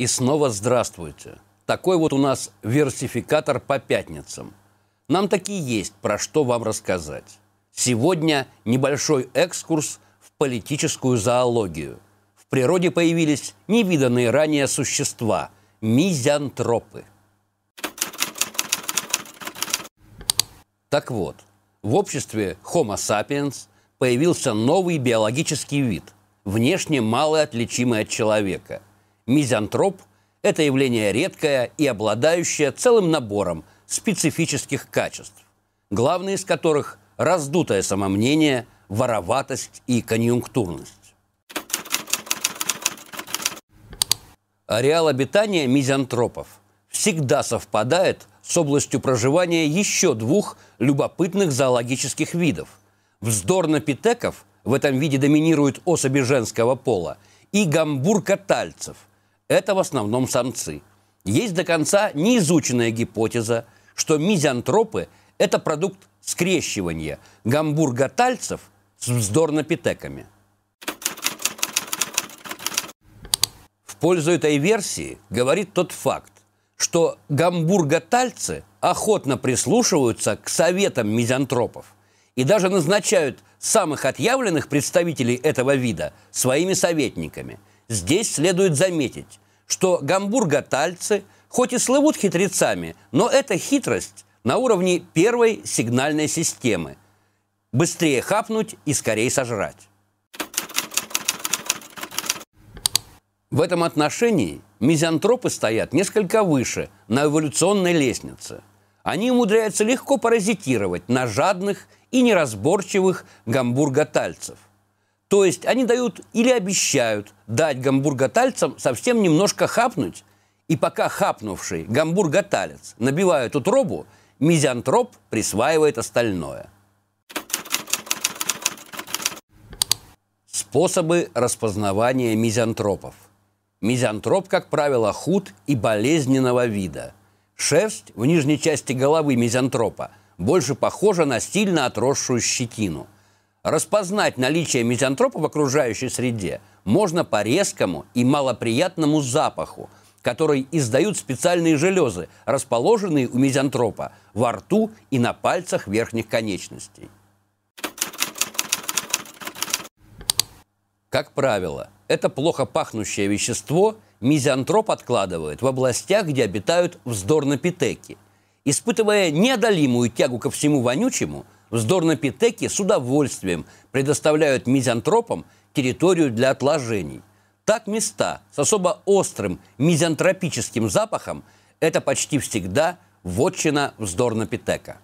И снова здравствуйте. Такой вот у нас версификатор по пятницам. Нам такие есть про что вам рассказать. Сегодня небольшой экскурс в политическую зоологию. В природе появились невиданные ранее существа – мизантропы. Так вот, в обществе Homo sapiens появился новый биологический вид, внешне мало отличимый от человека – Мизантроп – это явление редкое и обладающее целым набором специфических качеств, главные из которых – раздутое самомнение, вороватость и конъюнктурность. Ареал обитания мизантропов всегда совпадает с областью проживания еще двух любопытных зоологических видов. Вздорнопитеков – в этом виде доминируют особи женского пола, и гамбуркотальцев – это в основном самцы. Есть до конца неизученная гипотеза, что мизантропы – это продукт скрещивания гамбургатальцев с вздорнопитеками. В пользу этой версии говорит тот факт, что гамбургатальцы охотно прислушиваются к советам мизантропов и даже назначают самых отъявленных представителей этого вида своими советниками – Здесь следует заметить, что гамбурготальцы хоть и слывут хитрецами, но эта хитрость на уровне первой сигнальной системы. Быстрее хапнуть и скорее сожрать. В этом отношении мизантропы стоят несколько выше на эволюционной лестнице. Они умудряются легко паразитировать на жадных и неразборчивых гамбурготальцев. То есть они дают или обещают дать гамбургатальцам совсем немножко хапнуть, и пока хапнувший гамбурготалец набивает утробу, мизантроп присваивает остальное. Способы распознавания мизантропов. Мизантроп, как правило, худ и болезненного вида. Шерсть в нижней части головы мизантропа больше похожа на сильно отросшую щетину – Распознать наличие мизантропа в окружающей среде можно по резкому и малоприятному запаху, который издают специальные железы, расположенные у мизантропа во рту и на пальцах верхних конечностей. Как правило, это плохо пахнущее вещество мизантроп откладывает в областях, где обитают вздорнопитеки. Испытывая неодолимую тягу ко всему вонючему – Вздорнопитеки с удовольствием предоставляют мизантропам территорию для отложений. Так места с особо острым мизантропическим запахом – это почти всегда вотчина вздорнопитека.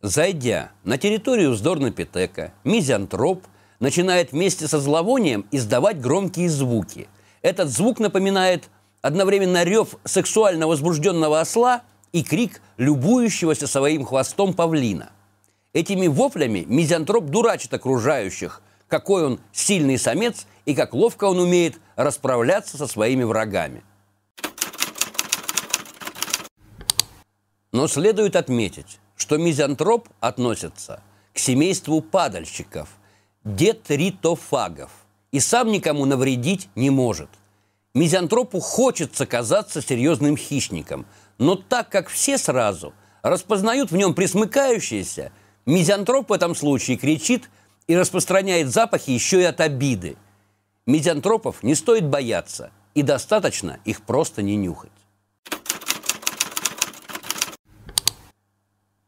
Зайдя на территорию вздорнопитека, мизантроп начинает вместе со зловонием издавать громкие звуки. Этот звук напоминает одновременно рев сексуально возбужденного осла – и крик любующегося своим хвостом павлина. Этими воплями мизантроп дурачит окружающих, какой он сильный самец и как ловко он умеет расправляться со своими врагами. Но следует отметить, что мизантроп относится к семейству падальщиков, детритофагов, и сам никому навредить не может. Мизантропу хочется казаться серьезным хищником, но так как все сразу распознают в нем присмыкающееся, мизантроп в этом случае кричит и распространяет запахи еще и от обиды. Мизантропов не стоит бояться, и достаточно их просто не нюхать.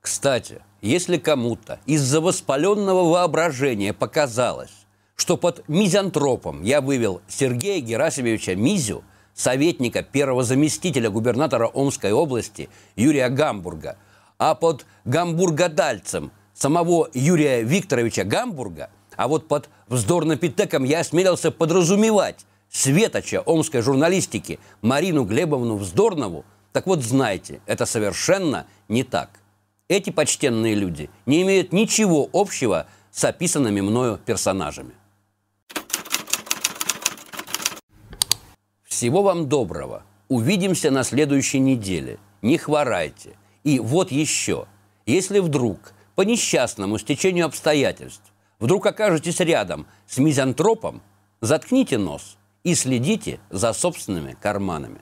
Кстати, если кому-то из-за воспаленного воображения показалось, что под мизантропом я вывел Сергея Герасимовича Мизю, советника первого заместителя губернатора Омской области Юрия Гамбурга, а под гамбургодальцем самого Юрия Викторовича Гамбурга, а вот под вздорнопитеком я осмелился подразумевать светоча омской журналистики Марину Глебовну Вздорнову, так вот знаете, это совершенно не так. Эти почтенные люди не имеют ничего общего с описанными мною персонажами. Всего вам доброго. Увидимся на следующей неделе. Не хворайте. И вот еще. Если вдруг по несчастному стечению обстоятельств вдруг окажетесь рядом с мизантропом, заткните нос и следите за собственными карманами.